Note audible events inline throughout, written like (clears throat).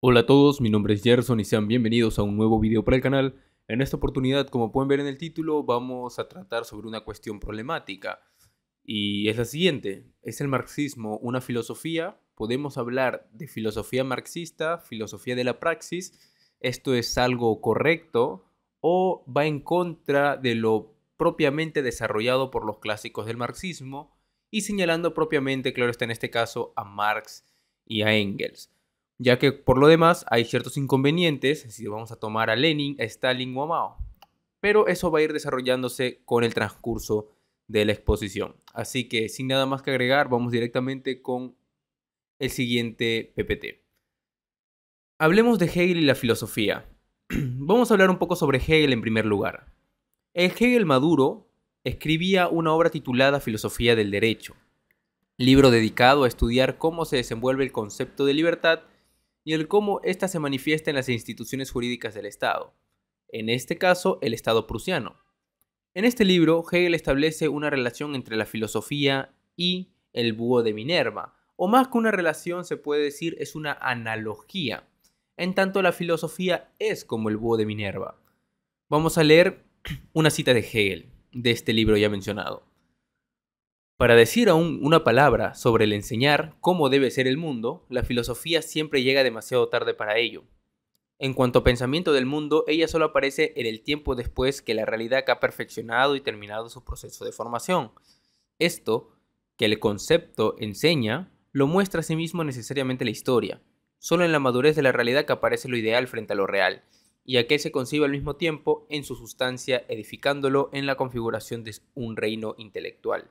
Hola a todos, mi nombre es Gerson y sean bienvenidos a un nuevo video para el canal. En esta oportunidad, como pueden ver en el título, vamos a tratar sobre una cuestión problemática. Y es la siguiente, ¿es el marxismo una filosofía? Podemos hablar de filosofía marxista, filosofía de la praxis, esto es algo correcto o va en contra de lo propiamente desarrollado por los clásicos del marxismo y señalando propiamente, claro está en este caso, a Marx y a Engels ya que por lo demás hay ciertos inconvenientes si vamos a tomar a Lenin, a Stalin o a Mao. Pero eso va a ir desarrollándose con el transcurso de la exposición. Así que sin nada más que agregar, vamos directamente con el siguiente PPT. Hablemos de Hegel y la filosofía. (clears throat) vamos a hablar un poco sobre Hegel en primer lugar. El Hegel maduro escribía una obra titulada Filosofía del Derecho, libro dedicado a estudiar cómo se desenvuelve el concepto de libertad y el cómo ésta se manifiesta en las instituciones jurídicas del Estado, en este caso el Estado prusiano. En este libro, Hegel establece una relación entre la filosofía y el búho de Minerva, o más que una relación se puede decir es una analogía, en tanto la filosofía es como el búho de Minerva. Vamos a leer una cita de Hegel, de este libro ya mencionado. Para decir aún una palabra sobre el enseñar cómo debe ser el mundo, la filosofía siempre llega demasiado tarde para ello. En cuanto a pensamiento del mundo, ella solo aparece en el tiempo después que la realidad ha perfeccionado y terminado su proceso de formación. Esto, que el concepto enseña, lo muestra a sí mismo necesariamente la historia. Solo en la madurez de la realidad que aparece lo ideal frente a lo real, y a que se concibe al mismo tiempo en su sustancia, edificándolo en la configuración de un reino intelectual.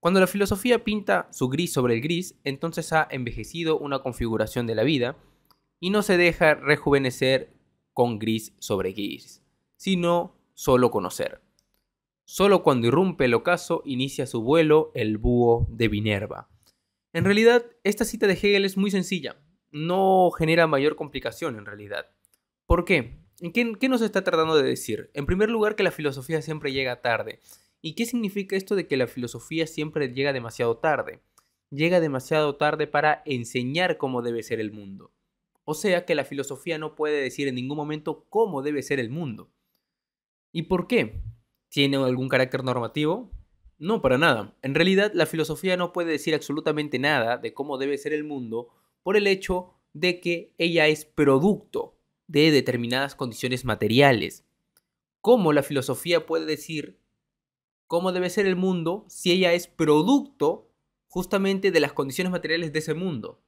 Cuando la filosofía pinta su gris sobre el gris, entonces ha envejecido una configuración de la vida y no se deja rejuvenecer con gris sobre gris, sino solo conocer. Solo cuando irrumpe el ocaso inicia su vuelo el búho de Minerva. En realidad, esta cita de Hegel es muy sencilla, no genera mayor complicación en realidad. ¿Por qué? ¿Qué, qué nos está tratando de decir? En primer lugar, que la filosofía siempre llega tarde, ¿Y qué significa esto de que la filosofía siempre llega demasiado tarde? Llega demasiado tarde para enseñar cómo debe ser el mundo. O sea que la filosofía no puede decir en ningún momento cómo debe ser el mundo. ¿Y por qué? ¿Tiene algún carácter normativo? No, para nada. En realidad, la filosofía no puede decir absolutamente nada de cómo debe ser el mundo por el hecho de que ella es producto de determinadas condiciones materiales. ¿Cómo la filosofía puede decir cómo debe ser el mundo si ella es producto justamente de las condiciones materiales de ese mundo.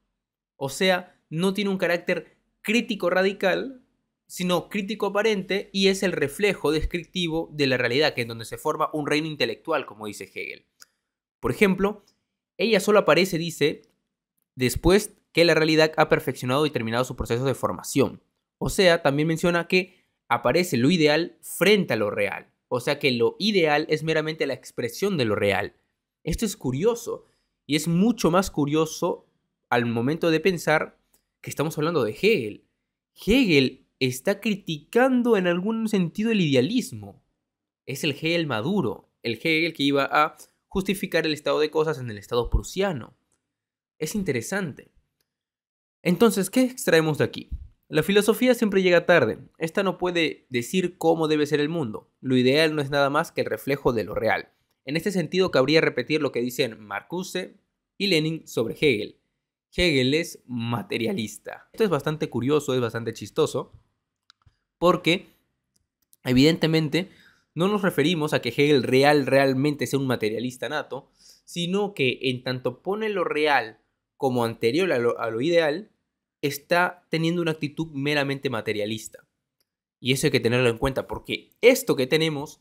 O sea, no tiene un carácter crítico radical, sino crítico aparente y es el reflejo descriptivo de la realidad, que es donde se forma un reino intelectual, como dice Hegel. Por ejemplo, ella solo aparece, dice, después que la realidad ha perfeccionado y terminado su proceso de formación. O sea, también menciona que aparece lo ideal frente a lo real. O sea que lo ideal es meramente la expresión de lo real. Esto es curioso y es mucho más curioso al momento de pensar que estamos hablando de Hegel. Hegel está criticando en algún sentido el idealismo. Es el Hegel maduro, el Hegel que iba a justificar el estado de cosas en el estado prusiano. Es interesante. Entonces, ¿qué extraemos de aquí? La filosofía siempre llega tarde. Esta no puede decir cómo debe ser el mundo. Lo ideal no es nada más que el reflejo de lo real. En este sentido cabría repetir lo que dicen Marcuse y Lenin sobre Hegel. Hegel es materialista. Esto es bastante curioso, es bastante chistoso, porque evidentemente no nos referimos a que Hegel real realmente sea un materialista nato, sino que en tanto pone lo real como anterior a lo, ideal, está teniendo una actitud meramente materialista. Y eso hay que tenerlo en cuenta porque esto que tenemos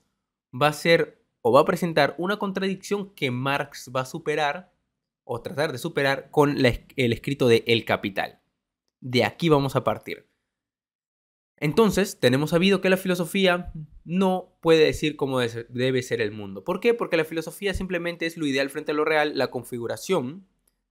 va a ser o va a presentar una contradicción que Marx va a superar o tratar de superar con el escrito de El Capital. De aquí vamos a partir. Entonces, tenemos sabido que la filosofía no puede decir cómo debe ser el mundo. ¿Por qué? Porque la filosofía simplemente es lo ideal frente a lo real, la configuración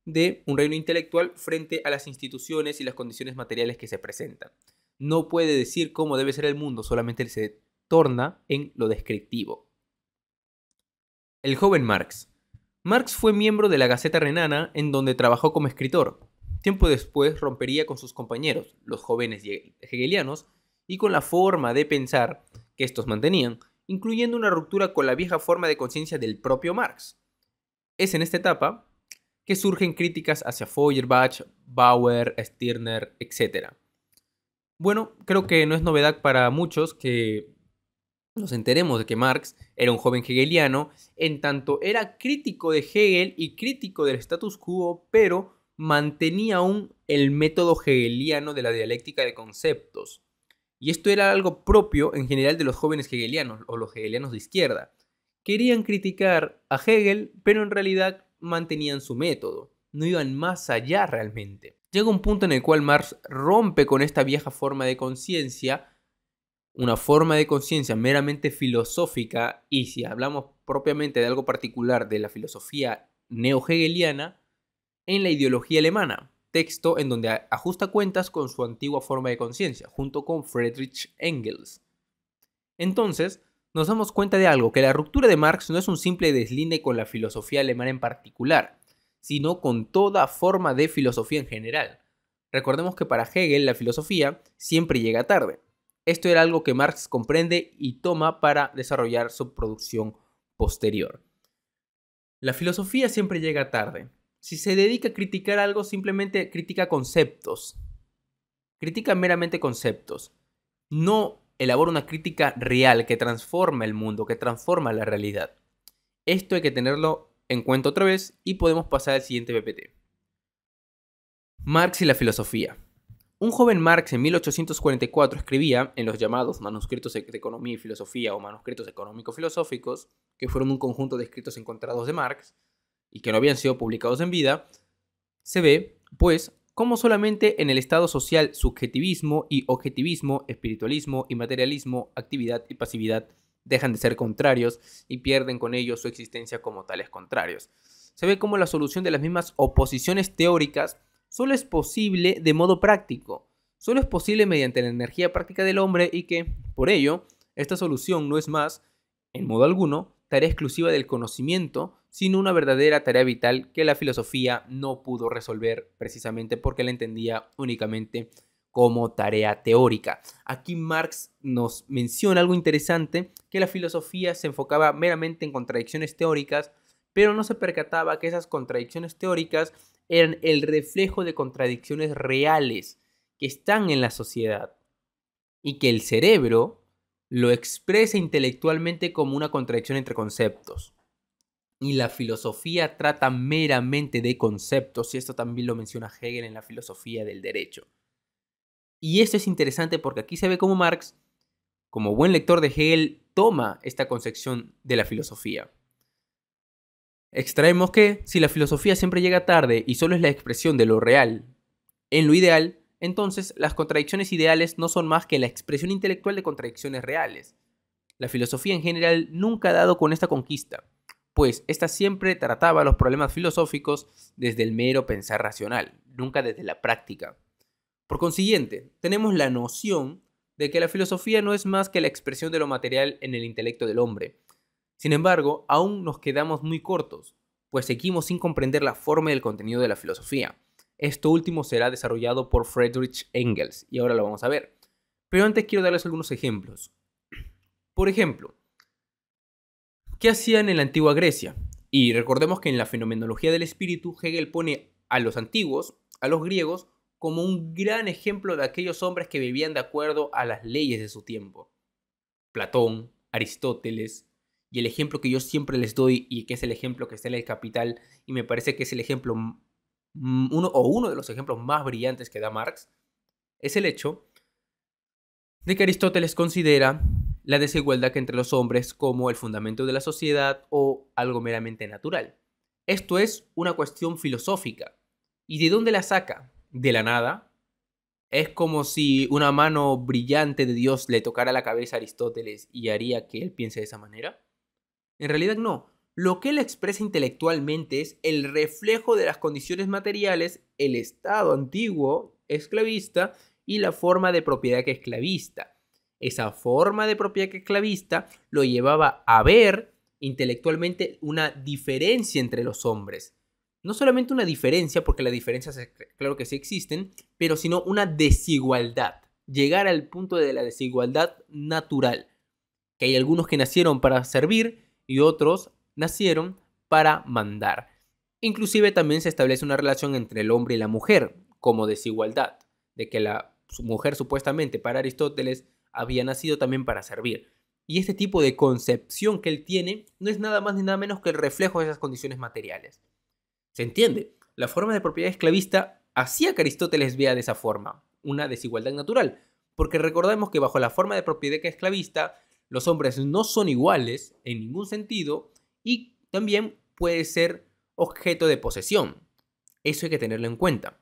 de un reino intelectual frente a las instituciones y las condiciones materiales que se presentan. No puede decir cómo debe ser el mundo, solamente se torna en lo descriptivo. El joven Marx. Marx fue miembro de la Gaceta Renana, en donde trabajó como escritor. Tiempo después rompería con sus compañeros, los jóvenes hegelianos, y con la forma de pensar que estos mantenían, incluyendo una ruptura con la vieja forma de conciencia del propio Marx. Es en esta etapa que surgen críticas hacia Feuerbach, Bauer, Stirner, etc. Bueno, creo que no es novedad para muchos que nos enteremos de que Marx era un joven hegeliano, en tanto era crítico de Hegel y crítico del status quo, pero mantenía aún el método hegeliano de la dialéctica de conceptos. Y esto era algo propio en general de los jóvenes hegelianos o los hegelianos de izquierda. Querían criticar a Hegel, pero en realidad mantenían su método, no iban más allá realmente. Llega un punto en el cual Marx rompe con esta vieja forma de conciencia, una forma de conciencia meramente filosófica, y si hablamos propiamente de algo particular de la filosofía neo-hegeliana, en la ideología alemana, texto en donde ajusta cuentas con su antigua forma de conciencia, junto con Friedrich Engels. Entonces, nos damos cuenta de algo, que la ruptura de Marx no es un simple deslinde con la filosofía alemana en particular, sino con toda forma de filosofía en general. Recordemos que para Hegel la filosofía siempre llega tarde. Esto era algo que Marx comprende y toma para desarrollar su producción posterior. La filosofía siempre llega tarde. Si se dedica a criticar algo, simplemente critica conceptos. Critica meramente conceptos. No elabora una crítica real que transforma el mundo, que transforma la realidad. Esto hay que tenerlo en cuenta otra vez y podemos pasar al siguiente PPT. Marx y la filosofía. Un joven Marx en 1844 escribía en los llamados manuscritos e-, de economía y filosofía o manuscritos económico-filosóficos, que fueron un conjunto de escritos encontrados de Marx y que no habían sido publicados en vida, se ve, pues, como solamente en el estado social subjetivismo y objetivismo, espiritualismo y materialismo, actividad y pasividad dejan de ser contrarios y pierden con ello su existencia como tales contrarios. Se ve como la solución de las mismas oposiciones teóricas solo es posible de modo práctico, solo es posible mediante la energía práctica del hombre y que, por ello, esta solución no es más, en modo alguno, tarea exclusiva del conocimiento, sino una verdadera tarea vital que la filosofía no pudo resolver precisamente porque la entendía únicamente como tarea teórica. Aquí Marx nos menciona algo interesante, que la filosofía se enfocaba meramente en contradicciones teóricas, pero no se percataba que esas contradicciones teóricas eran el reflejo de contradicciones reales que están en la sociedad y que el cerebro lo expresa intelectualmente como una contradicción entre conceptos y la filosofía trata meramente de conceptos, y esto también lo menciona Hegel en la filosofía del derecho. Y esto es interesante porque aquí se ve cómo Marx, como buen lector de Hegel, toma esta concepción de la filosofía. Extraemos que si la filosofía siempre llega tarde y solo es la expresión de lo real en lo ideal, entonces las contradicciones ideales no son más que la expresión intelectual de contradicciones reales. La filosofía en general nunca ha dado con esta conquista pues ésta siempre trataba los problemas filosóficos desde el mero pensar racional, nunca desde la práctica. Por consiguiente, tenemos la noción de que la filosofía no es más que la expresión de lo material en el intelecto del hombre. Sin embargo, aún nos quedamos muy cortos, pues seguimos sin comprender la forma y el contenido de la filosofía. Esto último será desarrollado por Friedrich Engels, y ahora lo vamos a ver. Pero antes quiero darles algunos ejemplos. Por ejemplo, ¿Qué hacían en la antigua Grecia? Y recordemos que en la fenomenología del espíritu, Hegel pone a los antiguos, a los griegos, como un gran ejemplo de aquellos hombres que vivían de acuerdo a las leyes de su tiempo. Platón, Aristóteles, y el ejemplo que yo siempre les doy y que es el ejemplo que está en el capital y me parece que es el ejemplo uno o uno de los ejemplos más brillantes que da Marx es el hecho de que Aristóteles considera la desigualdad que entre los hombres como el fundamento de la sociedad o algo meramente natural. Esto es una cuestión filosófica. ¿Y de dónde la saca? ¿De la nada? Es como si una mano brillante de Dios le tocara la cabeza a Aristóteles y haría que él piense de esa manera. En realidad no. Lo que él expresa intelectualmente es el reflejo de las condiciones materiales, el estado antiguo esclavista y la forma de propiedad que esclavista esa forma de propiedad esclavista lo llevaba a ver intelectualmente una diferencia entre los hombres. No solamente una diferencia, porque las diferencias eh, claro que sí existen, pero sino una desigualdad. Llegar al punto de la desigualdad natural. Que hay algunos que nacieron para servir y otros nacieron para mandar. Inclusive también se establece una relación entre el hombre y la mujer como desigualdad. De que la mujer supuestamente para Aristóteles había nacido también para servir. Y este tipo de concepción que él tiene no es nada más ni nada menos que el reflejo de esas condiciones materiales. ¿Se entiende? La forma de propiedad esclavista hacía que Aristóteles vea de esa forma, una desigualdad natural, porque recordemos que bajo la forma de propiedad esclavista, los hombres no son iguales en ningún sentido y también puede ser objeto de posesión. Eso hay que tenerlo en cuenta.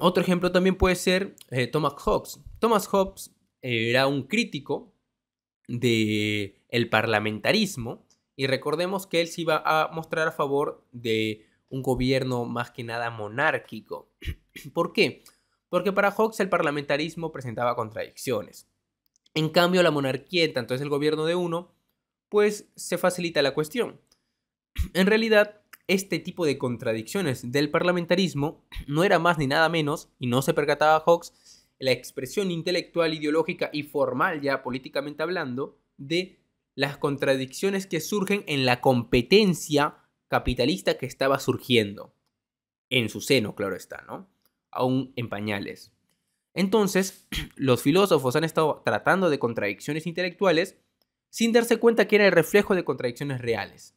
Otro ejemplo también puede ser eh, Thomas Hobbes. Thomas Hobbes era un crítico de el parlamentarismo y recordemos que él se iba a mostrar a favor de un gobierno más que nada monárquico. (clears throat) ¿Por qué? Porque para Hawks el parlamentarismo presentaba contradicciones. En cambio, la monarquía, tanto es el gobierno de uno, pues se facilita la cuestión. (clears throat) En realidad, este tipo de contradicciones del parlamentarismo (clears throat) no era más ni nada menos, y no se percataba Hawks, la expresión intelectual, ideológica y formal, ya políticamente hablando, de las contradicciones que surgen en la competencia capitalista que estaba surgiendo. En su seno, claro está, ¿no? Aún en pañales. Entonces, (clears throat) los filósofos han estado tratando de contradicciones intelectuales sin darse cuenta que era el reflejo de contradicciones reales.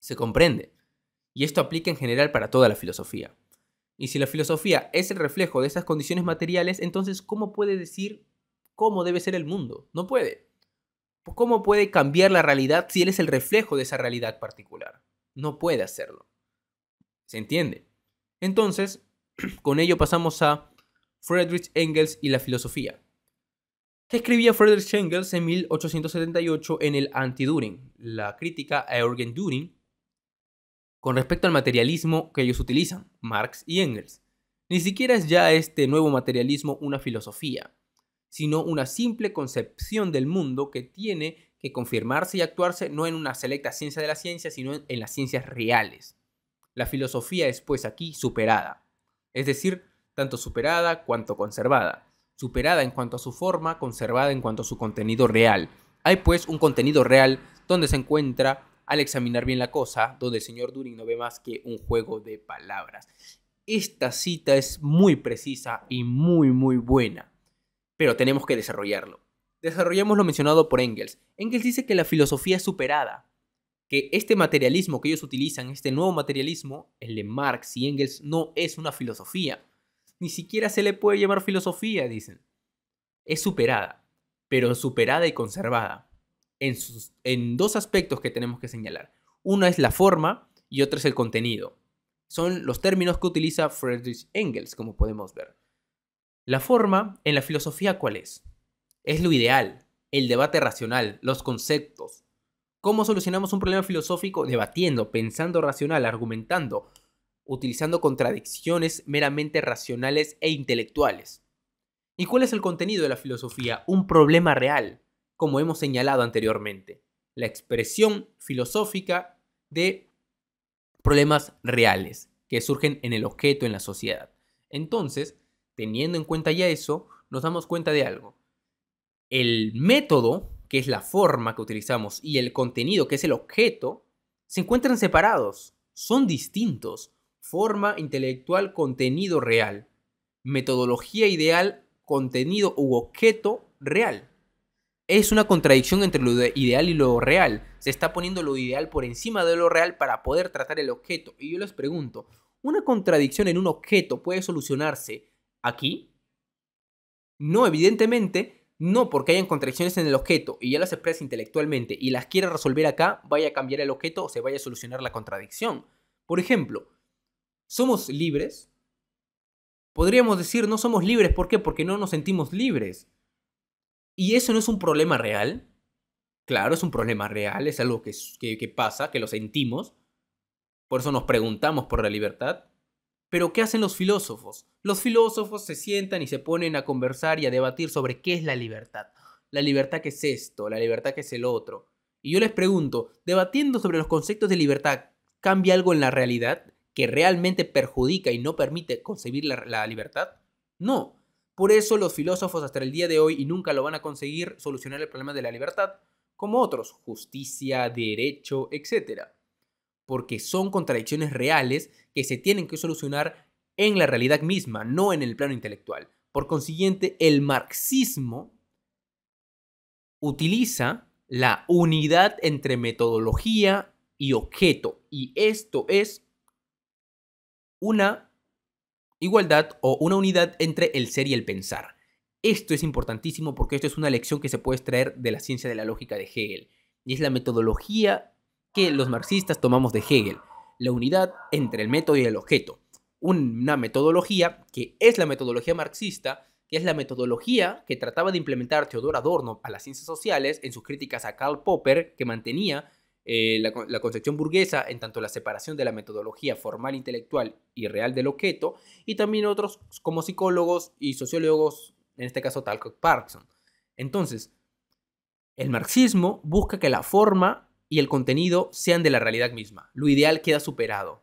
Se comprende. Y esto aplica en general para toda la filosofía. Y si la filosofía es el reflejo de esas condiciones materiales, entonces ¿cómo puede decir cómo debe ser el mundo? No puede. ¿Cómo puede cambiar la realidad si él es el reflejo de esa realidad particular? No puede hacerlo. ¿Se entiende? Entonces, (clears throat) con ello pasamos a Friedrich Engels y la filosofía. ¿Qué escribía Friedrich Engels en 1878 en el Anti-During? La crítica a Eugen During con respecto al materialismo que ellos utilizan, Marx y Engels. Ni siquiera es ya este nuevo materialismo una filosofía, sino una simple concepción del mundo que tiene que confirmarse y actuarse no en una selecta ciencia de la ciencia, sino en, las ciencias reales. La filosofía es pues aquí superada, es decir, tanto superada cuanto conservada, superada en cuanto a su forma, conservada en cuanto a su contenido real. Hay pues un contenido real donde se encuentra al examinar bien la cosa, donde el señor Turing no ve más que un juego de palabras. Esta cita es muy precisa y muy muy buena, pero tenemos que desarrollarlo. Desarrollamos lo mencionado por Engels. Engels dice que la filosofía es superada, que este materialismo que ellos utilizan, este nuevo materialismo, el de Marx y Engels, no es una filosofía. Ni siquiera se le puede llamar filosofía, dicen. Es superada, pero superada y conservada en, dos aspectos que tenemos que señalar. Una es la forma y otra es el contenido. Son los términos que utiliza Friedrich Engels, como podemos ver. La forma en la filosofía cuál es? Es lo ideal, el debate racional, los conceptos. ¿Cómo solucionamos un problema filosófico? Debatiendo, pensando racional, argumentando, utilizando contradicciones meramente racionales e intelectuales. ¿Y cuál es el contenido de la filosofía? Un problema real, como hemos señalado anteriormente, la expresión filosófica de problemas reales que surgen en el objeto, en la sociedad. Entonces, teniendo en cuenta ya eso, nos damos cuenta de algo. El método, que es la forma que utilizamos, y el contenido, que es el objeto, se encuentran separados, son distintos. Forma intelectual, contenido real. Metodología ideal, contenido u objeto real es una contradicción entre lo ideal y lo real. Se está poniendo lo ideal por encima de lo real para poder tratar el objeto. Y yo les pregunto, ¿una contradicción en un objeto puede solucionarse aquí? No, evidentemente, no porque hayan contradicciones en el objeto y ya las expresa intelectualmente y las quiere resolver acá, vaya a cambiar el objeto o se vaya a solucionar la contradicción. Por ejemplo, ¿somos libres? Podríamos decir no somos libres, ¿por qué? Porque no nos sentimos libres ¿Y eso no es un problema real? Claro, es un problema real, es algo que, pasa, que lo sentimos. Por eso nos preguntamos por la libertad. Pero ¿qué hacen los filósofos? Los filósofos se sientan y se ponen a conversar y a debatir sobre qué es la libertad. La libertad que es esto, la libertad que es el otro. Y yo les pregunto, debatiendo sobre los conceptos de libertad, ¿cambia algo en la realidad que realmente perjudica y no permite concebir la, la libertad? No, por eso los filósofos hasta el día de hoy, y nunca lo van a conseguir, solucionar el problema de la libertad, como otros, justicia, derecho, etc. Porque son contradicciones reales que se tienen que solucionar en la realidad misma, no en el plano intelectual. Por consiguiente, el marxismo utiliza la unidad entre metodología y objeto. Y esto es una igualdad o una unidad entre el ser y el pensar. Esto es importantísimo porque esto es una lección que se puede extraer de la ciencia de la lógica de Hegel, y es la metodología que los marxistas tomamos de Hegel, la unidad entre el método y el objeto. Una metodología que es la metodología marxista, que es la metodología que trataba de implementar Theodor Adorno a las ciencias sociales en sus críticas a Karl Popper, que mantenía eh, la, concepción burguesa en tanto la separación de la metodología formal intelectual y real del objeto, y también otros como psicólogos y sociólogos, en este caso Talcott Parkson. Entonces, el marxismo busca que la forma y el contenido sean de la realidad misma. Lo ideal queda superado.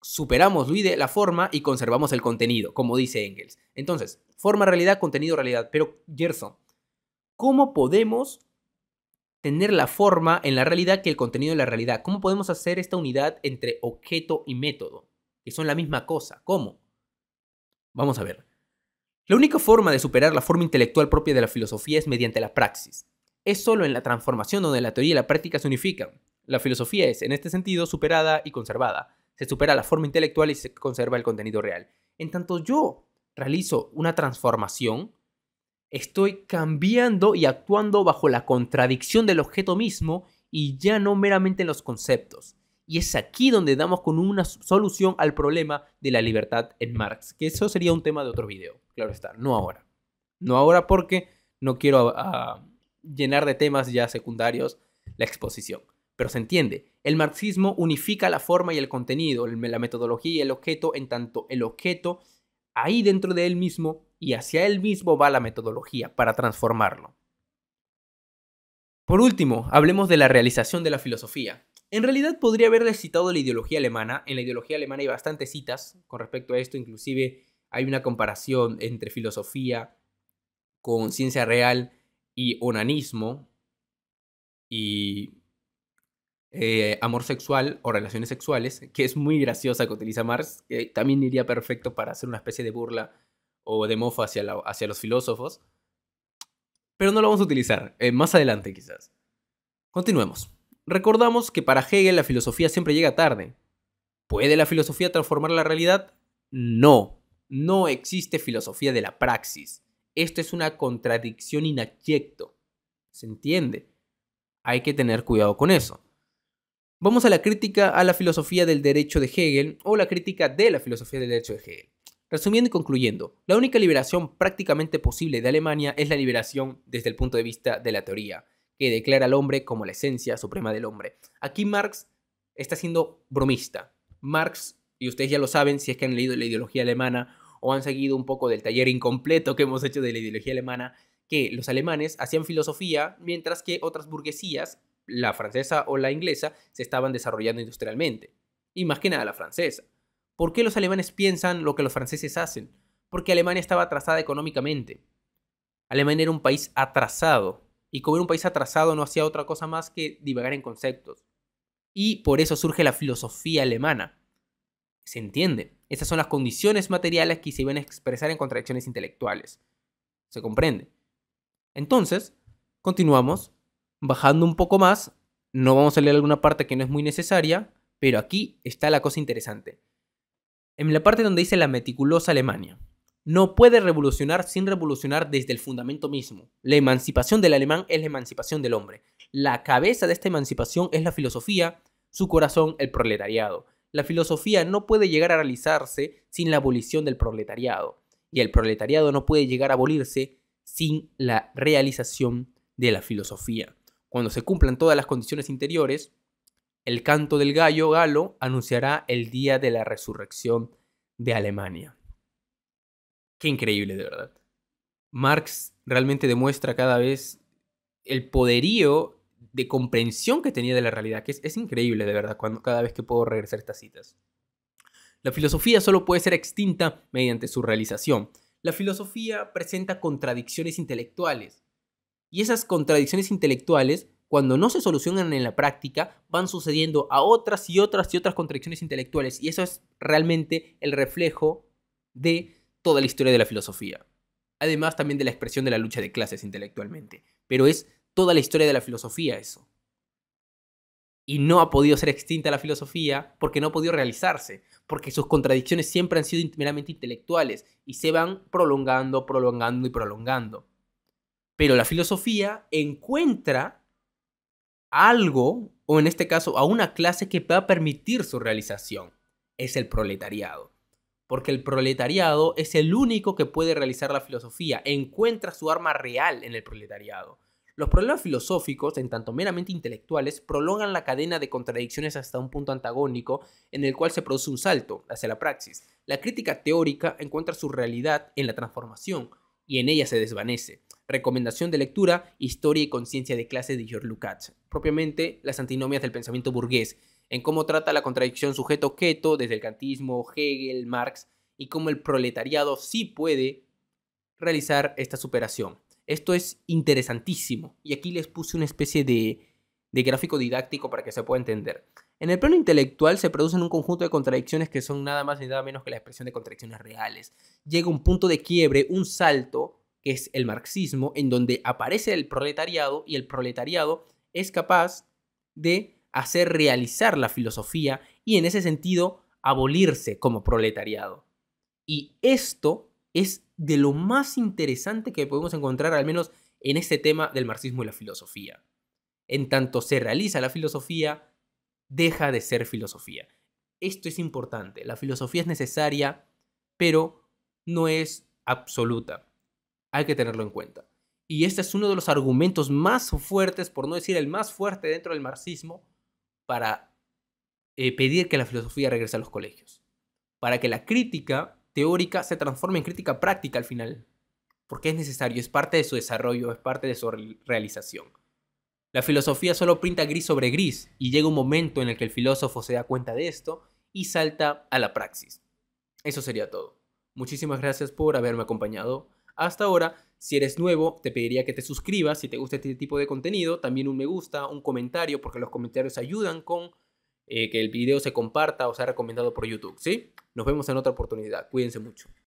Superamos lo la forma y conservamos el contenido, como dice Engels. Entonces, forma realidad, contenido realidad. Pero, Gerson, ¿cómo podemos tener la forma en la realidad que el contenido en la realidad. ¿Cómo podemos hacer esta unidad entre objeto y método? Que son la misma cosa. ¿Cómo? Vamos a ver. La única forma de superar la forma intelectual propia de la filosofía es mediante la praxis. Es solo en la transformación donde la teoría y la práctica se unifican. La filosofía es, en este sentido, superada y conservada. Se supera la forma intelectual y se conserva el contenido real. En tanto yo realizo una transformación, Estoy cambiando y actuando bajo la contradicción del objeto mismo y ya no meramente en los conceptos. Y es aquí donde damos con una solución al problema de la libertad en Marx, que eso sería un tema de otro video, claro está, no ahora. No ahora porque no quiero ah, llenar de temas ya secundarios la exposición. Pero se entiende, el marxismo unifica la forma y el contenido, la metodología y el objeto, en tanto el objeto, ahí dentro de él mismo, y hacia él mismo va la metodología para transformarlo. Por último, hablemos de la realización de la filosofía. En realidad podría haberle citado la ideología alemana, en la ideología alemana hay bastantes citas con respecto a esto, inclusive hay una comparación entre filosofía con ciencia real y onanismo y eh, amor sexual o relaciones sexuales, que es muy graciosa que utiliza Marx, que también iría perfecto para hacer una especie de burla o de mofa hacia, los filósofos. Pero no lo vamos a utilizar, eh, más adelante quizás. Continuemos. Recordamos que para Hegel la filosofía siempre llega tarde. ¿Puede la filosofía transformar la realidad? No, no existe filosofía de la praxis. Esto es una contradicción inayecto. ¿Se entiende? Hay que tener cuidado con eso. Vamos a la crítica a la filosofía del derecho de Hegel o la crítica de la filosofía del derecho de Hegel. Resumiendo y concluyendo, la única liberación prácticamente posible de Alemania es la liberación desde el punto de vista de la teoría, que declara al hombre como la esencia suprema del hombre. Aquí Marx está siendo bromista. Marx, y ustedes ya lo saben si es que han leído la ideología alemana o han seguido un poco del taller incompleto que hemos hecho de la ideología alemana, que los alemanes hacían filosofía mientras que otras burguesías, la francesa o la inglesa, se estaban desarrollando industrialmente. Y más que nada la francesa. ¿Por qué los alemanes piensan lo que los franceses hacen? Porque Alemania estaba atrasada económicamente. Alemania era un país atrasado. Y como era un país atrasado no hacía otra cosa más que divagar en conceptos. Y por eso surge la filosofía alemana. Se entiende. Estas son las condiciones materiales que se iban a expresar en contradicciones intelectuales. Se comprende. Entonces, continuamos. Bajando un poco más, no vamos a leer alguna parte que no es muy necesaria, pero aquí está la cosa interesante en la parte donde dice la meticulosa Alemania. No puede revolucionar sin revolucionar desde el fundamento mismo. La emancipación del alemán es la emancipación del hombre. La cabeza de esta emancipación es la filosofía, su corazón el proletariado. La filosofía no puede llegar a realizarse sin la abolición del proletariado. Y el proletariado no puede llegar a abolirse sin la realización de la filosofía. Cuando se cumplan todas las condiciones interiores, el canto del gallo galo anunciará el día de la resurrección de Alemania. Qué increíble, de verdad. Marx realmente demuestra cada vez el poderío de comprensión que tenía de la realidad, que es, increíble, de verdad, cuando, cada vez que puedo regresar estas citas. La filosofía solo puede ser extinta mediante su realización. La filosofía presenta contradicciones intelectuales. Y esas contradicciones intelectuales cuando no se solucionan en la práctica, van sucediendo a otras y otras y otras contradicciones intelectuales. Y eso es realmente el reflejo de toda la historia de la filosofía. Además también de la expresión de la lucha de clases intelectualmente. Pero es toda la historia de la filosofía eso. Y no ha podido ser extinta la filosofía porque no ha podido realizarse, porque sus contradicciones siempre han sido meramente intelectuales y se van prolongando, prolongando y prolongando. Pero la filosofía encuentra algo, o en este caso a una clase que pueda permitir su realización. Es el proletariado. Porque el proletariado es el único que puede realizar la filosofía, encuentra su arma real en el proletariado. Los problemas filosóficos, en tanto meramente intelectuales, prolongan la cadena de contradicciones hasta un punto antagónico en el cual se produce un salto hacia la praxis. La crítica teórica encuentra su realidad en la transformación y en ella se desvanece. Recomendación de lectura, Historia y Conciencia de Clase de George Lukács, propiamente las antinomias del pensamiento burgués, en cómo trata la contradicción sujeto-objeto desde el kantismo, Hegel, Marx, y cómo el proletariado sí puede realizar esta superación. Esto es interesantísimo, y aquí les puse una especie de, de gráfico didáctico para que se pueda entender. En el plano intelectual se producen un conjunto de contradicciones que son nada más ni nada menos que la expresión de contradicciones reales. Llega un punto de quiebre, un salto, es el marxismo, en donde aparece el proletariado y el proletariado es capaz de hacer realizar la filosofía y en ese sentido abolirse como proletariado. Y esto es de lo más interesante que podemos encontrar, al menos en este tema del marxismo y la filosofía. En tanto se realiza la filosofía, deja de ser filosofía. Esto es importante, la filosofía es necesaria, pero no es absoluta hay que tenerlo en cuenta. Y este es uno de los argumentos más fuertes, por no decir el más fuerte dentro del marxismo, para eh, pedir que la filosofía regrese a los colegios. Para que la crítica teórica se transforme en crítica práctica al final. Porque es necesario, es parte de su desarrollo, es parte de su realización. La filosofía solo pinta gris sobre gris y llega un momento en el que el filósofo se da cuenta de esto y salta a la praxis. Eso sería todo. Muchísimas gracias por haberme acompañado. Hasta ahora, si eres nuevo, te pediría que te suscribas si te gusta este tipo de contenido, también un me gusta, un comentario, porque los comentarios ayudan con eh, que el video se comparta o sea recomendado por YouTube, ¿sí? Nos vemos en otra oportunidad, cuídense mucho.